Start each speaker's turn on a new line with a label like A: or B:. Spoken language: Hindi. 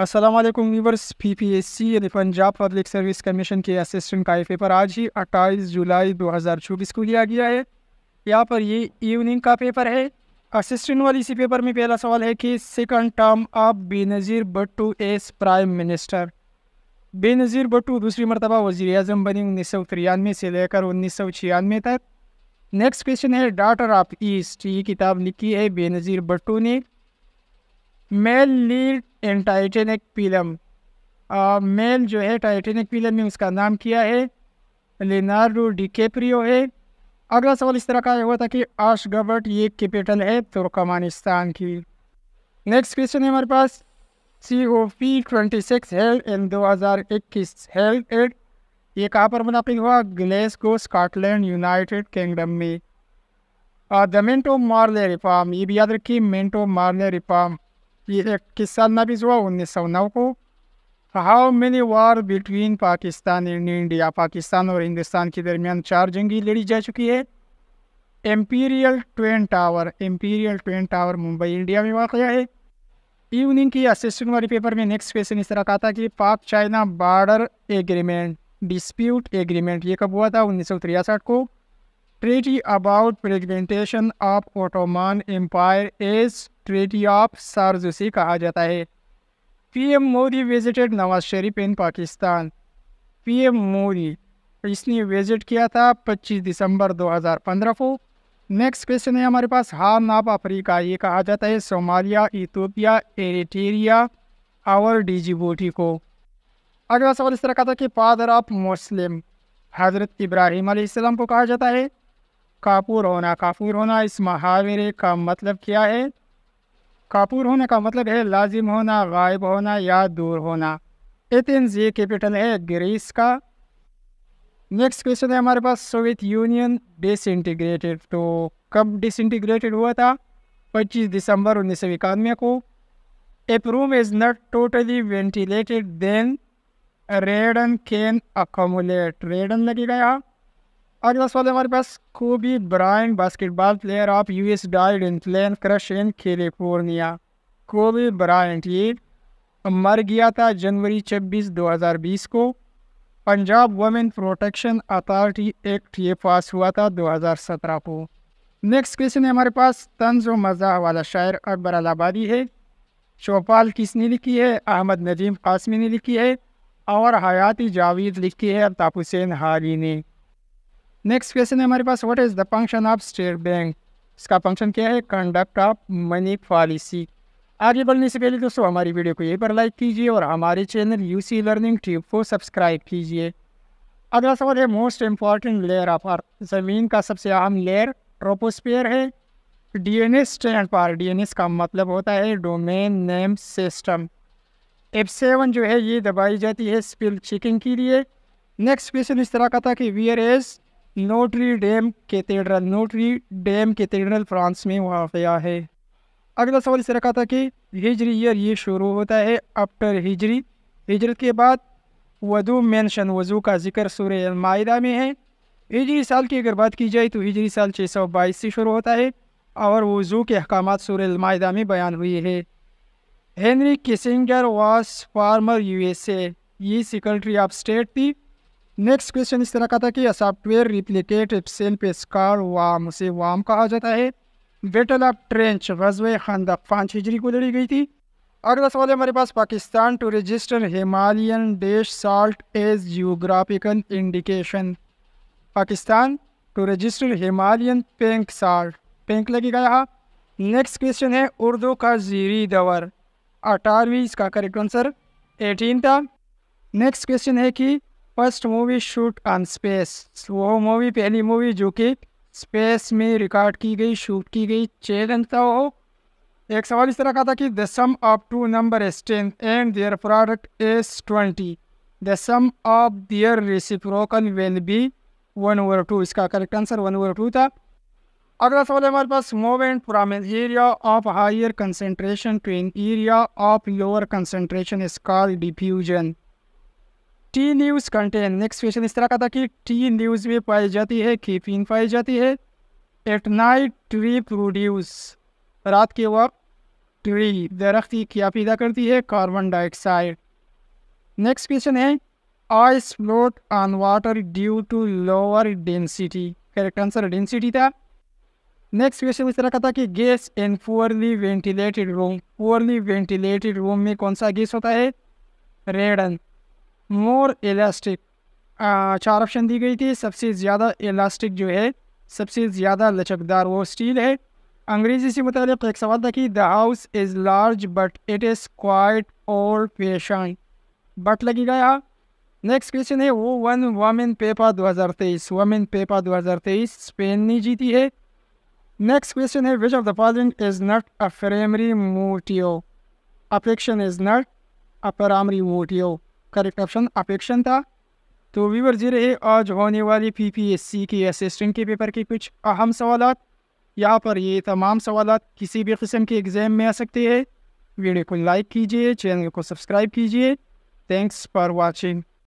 A: Aslam viewers P P S C यानी पंजाब पब्लिक सर्विस कमीशन के असिस्टेंट का पेपर आज ही 28 जुलाई 2024 को लिया गया है यहाँ पर ये इवनिंग का पेपर है असिस्टेंट वाली इसी पेपर में पहला सवाल है कि second term of Benazir Bhutto as prime minister Benazir Bhutto दूसरी मरतबा वजी अजम बनी उन्नीस सौ तिरानवे से लेकर उन्नीस सौ छियानवे तक नेक्स्ट क्वेश्चन है डाटर ऑफ ईस्ट ये किताब लिखी है बेनज़ीर भट्टू ने मेल लीड एंड टाइटेनिक पीलम मेल जो है टाइटेनिक पीलम ने उसका नाम किया है लेनार्डो डिकेप्रियो है अगला सवाल इस तरह का हुआ था कि आश गबर्ट ये कैपिटल है तुर्कमानिस्तान की नेक्स्ट क्वेश्चन है हमारे पास C O P twenty six held in दो हज़ार इक्कीस हेल्ड एड ये कहाँ पर मुनद हुआ ग्लेसगो स्कॉटलैंड यूनाइटेड किंगडम में द मेंटो मार्ले रिफॉर्म ये भी याद रखिए मेंटो मार्ले रिफॉर्म ये एक किस्सा हुआ उन्नीस सौ नौ को how many war between Pakistan and India Pakistan और हिंदुस्तान के दरमियान चार जंगी लड़ी जा चुकी है Imperial twin tower Imperial twin tower Mumbai India में वाक़ है इवनिंग की असिस्टेंट वाले पेपर में नेक्स्ट क्वेश्चन इस तरह का था कि Pak China border agreement dispute agreement ये कब हुआ था उन्नीस को treaty about fragmentation of Ottoman Empire is treaty of Sarzusi कहा जाता है PM Modi visited Nawaz Sharif in Pakistan PM Modi इसने विजिट किया था 25 दिसंबर 2015 को नेक्स्ट क्वेश्चन है हमारे पास हार्न ऑफ अफ्रीका ये कहा जाता है सोमालिया इथोपिया एरिटेरिया और डिजिबोटी को अगला सवाल इस तरह का था कि फादर ऑफ मुस्लिम हज़रत इब्राहिम को कहा जाता है कापूर होना कापूर होना इस मुहावरे का मतलब क्या है कापूर होने का मतलब है लाजिम होना गायब होना या दूर होना एथेंस ये कैपिटल है ग्रीस का नेक्स्ट क्वेश्चन है हमारे पास सोवियत यूनियन डिस इंटीग्रेटेड तो कब डिस इंटीग्रेटेड हुआ था 25 दिसंबर उन्नीस सौ इक्यानवे को if room is not totally ventilated then radon can accumulate radon लगेगा यहाँ अगला सवाल हमारे पास Kobe Bryant basketball player of US died in plane crash in California Kobe Bryant ये मर गया था जनवरी 26 2020 को Punjab women protection authority act ये पास हुआ था 2017 को नेक्स्ट क्वेश्चन है हमारे पास तंज व मजा वाला शायर अकबर अलाबादी है चौपाल किसने लिखी है अहमद नदीम कासमी ने लिखी है और हयाती जावेद लिखी है अल्ताफ़ हुसैन हारी ने नेक्स्ट क्वेश्चन है हमारे पास what is the function of state bank इसका फंक्शन क्या है कंडक्ट ऑफ मनी पॉलिसी आगे बढ़ने से पहले दोस्तों हमारी वीडियो को यहीं पर लाइक कीजिए और हमारे चैनल यूसी लर्निंग ट्यूब को सब्सक्राइब कीजिए अगला सवाल है most important layer of our ज़मीन का सबसे अहम लेयर ट्रोपोस्फेयर है एस स्टैंड पर डीएनएस का मतलब होता है domain name system F seven जो है ये दबाई जाती है स्पिल चेकिंग के लिए नेक्स्ट क्वेश्चन इस तरह का था कि where is Notre Dame cathedral Notre Dame cathedral France में वाक़ है अगला सवाल इसे रखा था कि हिजरी ईयर ये शुरू होता है आफ्टर हिजरी हिजरत के बाद वजू मेंशन वजू का जिक्र सूर्य माहा में है हिजरी साल की अगर बात की जाए तो हिजरी साल छः सौ बाईस से शुरू होता है और वजू के अहकाम सूर्य माहा में बयान हुए है Henry Kissinger was former USA ये सेक्रेटरी ऑफ स्टेट थी नेक्स्ट क्वेश्चन इस तरह का था कि सॉफ्टवेयर रिप्लिकेट सेल स्कार वाम से वाम कहा जाता है बेटल ऑफ ट्रेंच गजब खंदक पाँच हिजरी को लड़ी गई थी अगला सवाल है हमारे पास Pakistan to register Himalayan dash salt as geographical indication Pakistan to register Himalayan pink salt pink लगेगा यहाँ नेक्स्ट क्वेश्चन है उर्दू का जीरी दवर अठारहवीं इसका करेक्ट आंसर एटीन था नेक्स्ट क्वेश्चन है कि first movie shoot on space वो मूवी पहली मूवी जो कि स्पेस में रिकॉर्ड की गई शूट की गई चैलेंज था वो एक सवाल इस तरह का था कि the sum of two number is ten and their product is twenty the sum of their reciprocal will be one over two इसका correct answer one over two था अगला सवाल है हमारे पास movement from an area of higher concentration to an area of lower concentration is called diffusion टी न्यूज़ कंटेन नेक्स्ट क्वेश्चन इस तरह का था कि टी न्यूज़ में पाई जाती है कीपिंग पाई जाती है एट नाइट ट्री प्रोड्यूस रात के वक्त ट्री दरख्ती क्या पैदा करती है कार्बन डाइऑक्साइड नेक्स्ट क्वेश्चन है ice float on water due to lower density correct answer density था नेक्स्ट क्वेश्चन इस तरह का था कि gas in poorly ventilated room poorly ventilated room में कौन सा गैस होता है रेडन मोर इलास्टिक चार ऑप्शन दी गई थी सबसे ज़्यादा इलास्टिक जो है सबसे ज़्यादा लचकदार वो स्टील है अंग्रेज़ी से मुतक एक सवाल था कि the house is large but it is quite और पेशाइन बट लगेगा यहाँ नेक्स्ट क्वेश्चन है वो won women paper 2023 women paper तेईस स्पेन ने जीती है नेक्स्ट क्वेश्चन है which of the following is not a primary मोटियो अपेक्शन इज नॉट अ प्राइमरी मोटियो करेक्ट ऑप्शन अपेक्षण था तो वीवर जी रहे आज होने वाली पीपीएससी के असिस्टेंट के पेपर के कुछ अहम सवाल यहाँ पर ये तमाम सवाल किसी भी किस्म के एग्ज़ाम में आ सकते हैं वीडियो को लाइक कीजिए चैनल को सब्सक्राइब कीजिए थैंक्स फॉर वॉचिंग